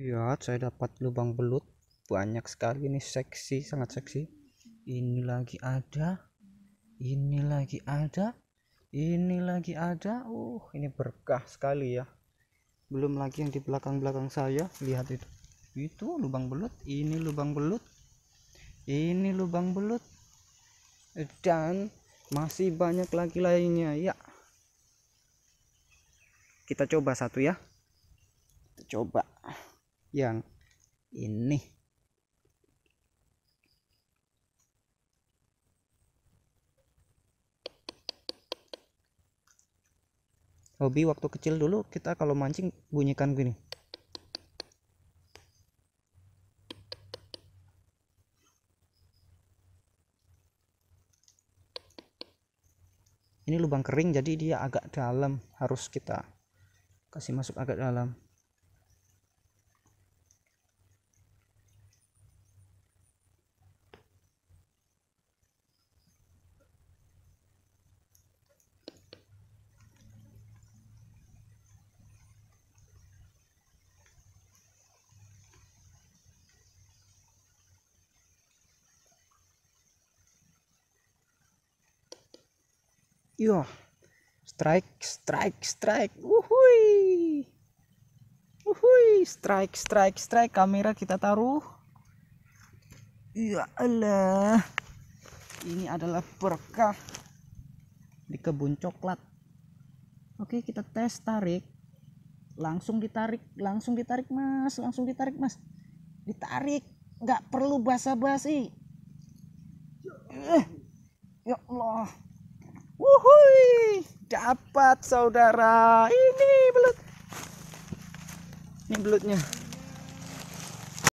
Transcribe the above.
lihat saya dapat lubang belut banyak sekali ini seksi sangat seksi ini lagi ada ini lagi ada ini lagi ada uh ini berkah sekali ya belum lagi yang di belakang-belakang saya lihat itu itu lubang belut ini lubang belut ini lubang belut dan masih banyak lagi lainnya ya kita coba satu ya kita coba yang ini hobi waktu kecil dulu kita kalau mancing bunyikan gini ini lubang kering jadi dia agak dalam harus kita kasih masuk agak dalam Yo. Strike, strike, strike. wuhui wuhui strike, strike, strike. Kamera kita taruh. Ya Allah. Ini adalah berkah di kebun coklat. Oke, kita tes tarik. Langsung ditarik, langsung ditarik, Mas. Langsung ditarik, Mas. Ditarik. Nggak perlu basa-basi. Eh, ya Allah. Wuhui, dapat saudara. Ini belut. Ini belutnya.